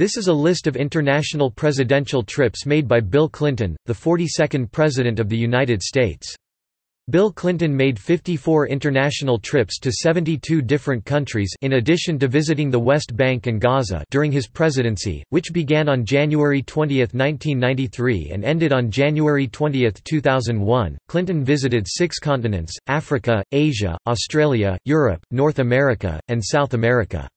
This is a list of international presidential trips made by Bill Clinton, the 42nd President of the United States. Bill Clinton made 54 international trips to 72 different countries in addition to visiting the West Bank and Gaza during his presidency, which began on January 20, 1993 and ended on January 20, 2001. Clinton visited six continents, Africa, Asia, Australia, Europe, North America, and South America.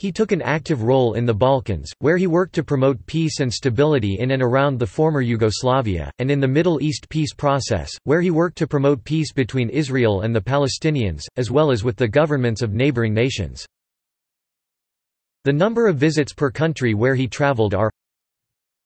He took an active role in the Balkans, where he worked to promote peace and stability in and around the former Yugoslavia, and in the Middle East peace process, where he worked to promote peace between Israel and the Palestinians, as well as with the governments of neighboring nations. The number of visits per country where he traveled are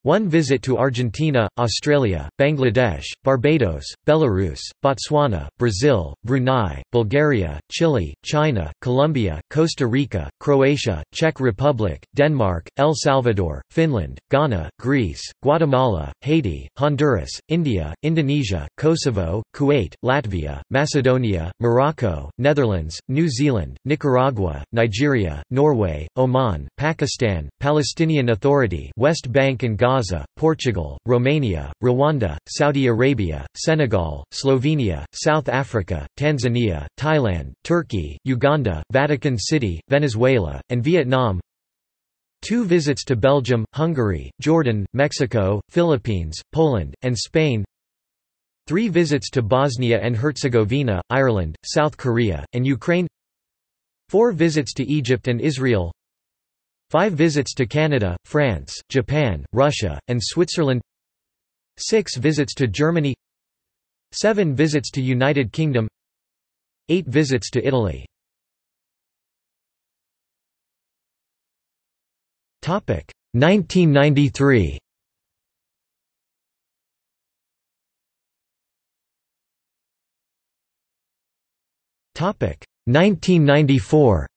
one visit to Argentina, Australia, Bangladesh, Barbados, Belarus, Botswana, Brazil, Brunei, Bulgaria, Chile, China, Colombia, Costa Rica, Croatia, Czech Republic, Denmark, El Salvador, Finland, Ghana, Greece, Guatemala, Haiti, Honduras, India, Indonesia, Kosovo, Kuwait, Latvia, Macedonia, Morocco, Netherlands, New Zealand, Nicaragua, Nigeria, Norway, Oman, Pakistan, Palestinian Authority West Bank and Gaza Gaza, Portugal, Romania, Rwanda, Saudi Arabia, Senegal, Slovenia, South Africa, Tanzania, Thailand, Turkey, Uganda, Vatican City, Venezuela, and Vietnam Two visits to Belgium, Hungary, Jordan, Mexico, Philippines, Poland, and Spain Three visits to Bosnia and Herzegovina, Ireland, South Korea, and Ukraine Four visits to Egypt and Israel 5 visits to Canada, France, Japan, Russia, and Switzerland 6 visits to Germany 7 visits to United Kingdom 8 visits to Italy Topic 1993 Topic 1994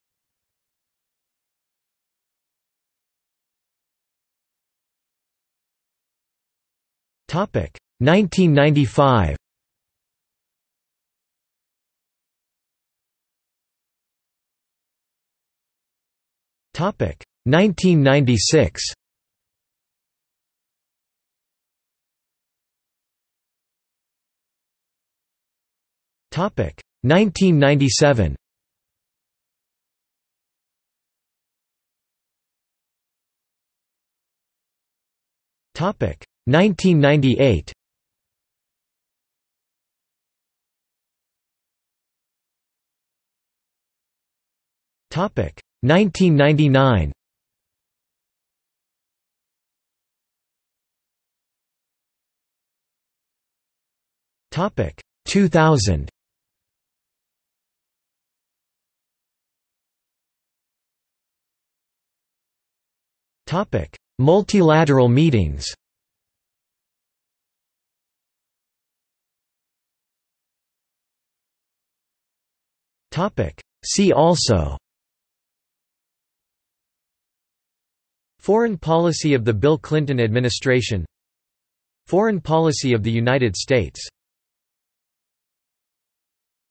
Topic 1995 Topic 1996 Topic 1997 Topic 1998 Topic 1999 Topic 2000 Topic Multilateral meetings See also Foreign policy of the Bill Clinton administration Foreign policy of the United States